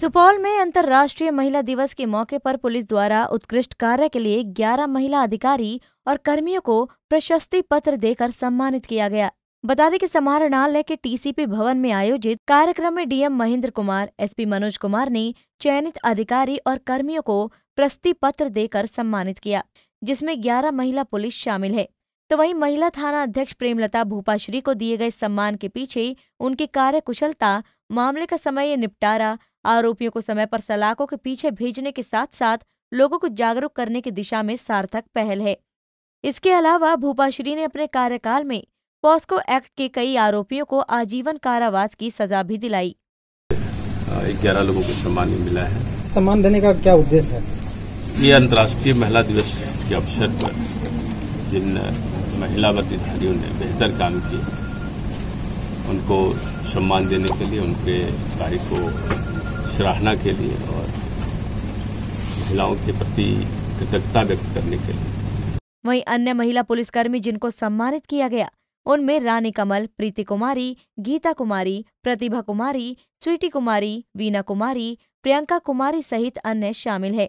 सुपौल में अंतर्राष्ट्रीय महिला दिवस के मौके पर पुलिस द्वारा उत्कृष्ट कार्य के लिए 11 महिला अधिकारी और कर्मियों को प्रशस्ति पत्र देकर सम्मानित किया गया बता दें कि समाहरणालय के टीसीपी भवन में आयोजित कार्यक्रम में डीएम महेंद्र कुमार एसपी मनोज कुमार ने चयनित अधिकारी और कर्मियों को प्रस्ती पत्र देकर सम्मानित किया जिसमें ग्यारह महिला पुलिस शामिल है तो वहीं महिला थाना अध्यक्ष प्रेमलता भूपाश्री को दिए गए सम्मान के पीछे उनकी कार्य कुशलता मामले का समय निपटारा आरोपियों को समय पर सलाखों के पीछे भेजने के साथ साथ लोगों को जागरूक करने की दिशा में सार्थक पहल है इसके अलावा भूपाश्री ने अपने कार्यकाल में पॉस्को एक्ट के कई आरोपियों को आजीवन कारावास की सजा भी दिलाई ग्यारह लोगों को सम्मान मिला है सम्मान देने का क्या उद्देश्य है ये अंतर्राष्ट्रीय महिला दिवस के अवसर पर जिन महिला प्रतिधारियों ने बेहतर काम किए उनको सम्मान देने के लिए उनके कार्य को सराहना के लिए और महिलाओं के प्रति कृतज्ञता व्यक्त करने के लिए वहीं अन्य महिला पुलिसकर्मी जिनको सम्मानित किया गया उनमें रानी कमल प्रीति कुमारी गीता कुमारी प्रतिभा कुमारी स्वीटी कुमारी वीना कुमारी प्रियंका कुमारी सहित अन्य शामिल है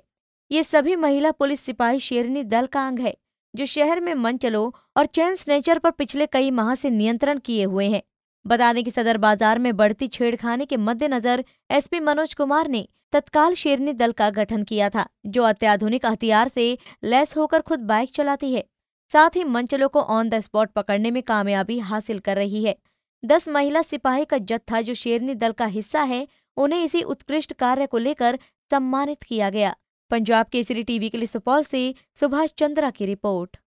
ये सभी महिला पुलिस सिपाही शेरनी दल का अंग है जो शहर में मन चलो और चैन स्नेचर पर पिछले कई माह से नियंत्रण किए हुए हैं बता दें कि सदर बाजार में बढ़ती छेड़खानी के मद्देनजर एसपी मनोज कुमार ने तत्काल शेरनी दल का गठन किया था जो अत्याधुनिक हथियार से लैस होकर खुद बाइक चलाती है साथ ही मंचलों को ऑन द स्पॉट पकड़ने में कामयाबी हासिल कर रही है दस महिला सिपाही का जत्था जो शेरनी दल का हिस्सा है उन्हें इसी उत्कृष्ट कार्य को लेकर सम्मानित किया गया पंजाब केसरी टीवी के लिए सुपौल से सुभाष चंद्रा की रिपोर्ट